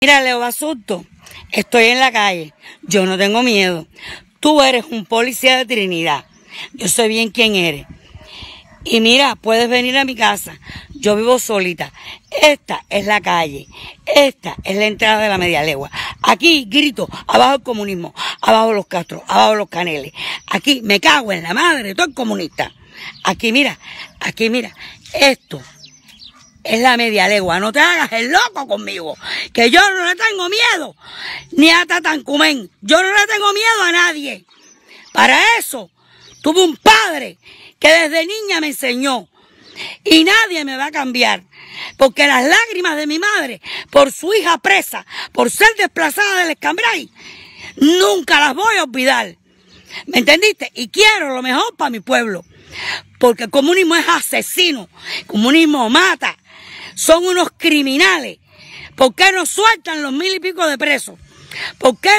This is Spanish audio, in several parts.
Mira, Leo Basurto, estoy en la calle. Yo no tengo miedo. Tú eres un policía de Trinidad. Yo sé bien quién eres. Y mira, puedes venir a mi casa. Yo vivo solita. Esta es la calle. Esta es la entrada de la media legua. Aquí grito, abajo el comunismo, abajo los castros, abajo los caneles. Aquí me cago en la madre, todo el comunista. Aquí mira, aquí mira, esto es la media legua. No te hagas el loco conmigo, que yo no le tengo miedo ni a Tatancumén. Yo no le tengo miedo a nadie. Para eso tuve un padre que desde niña me enseñó y nadie me va a cambiar. Porque las lágrimas de mi madre por su hija presa, por ser desplazada del escambray, nunca las voy a olvidar. ¿Me entendiste? Y quiero lo mejor para mi pueblo. Porque el comunismo es asesino, el comunismo mata, son unos criminales. ¿Por qué no sueltan los mil y pico de presos? ¿Por qué,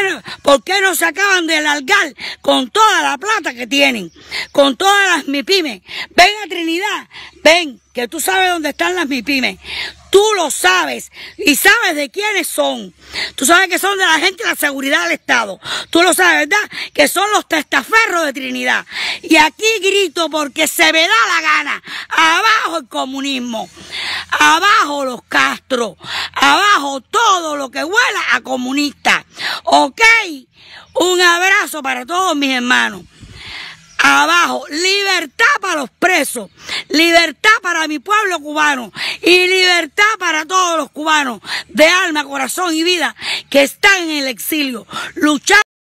no, qué no se acaban de largar con toda la plata que tienen? Con todas las MIPIMES. Ven a Trinidad, ven, que tú sabes dónde están las MIPIMES. Tú lo sabes y sabes de quiénes son. Tú sabes que son de la gente de la seguridad del Estado. Tú lo sabes, ¿verdad? Que son los testaferros de Trinidad. Y aquí grito porque se me da la gana. Abajo el comunismo. Abajo los castros, Abajo todo lo que huela a comunista. ¿Ok? Un abrazo para todos mis hermanos. Abajo, libertad para los presos, libertad para mi pueblo cubano y libertad para todos los cubanos de alma, corazón y vida que están en el exilio, luchando.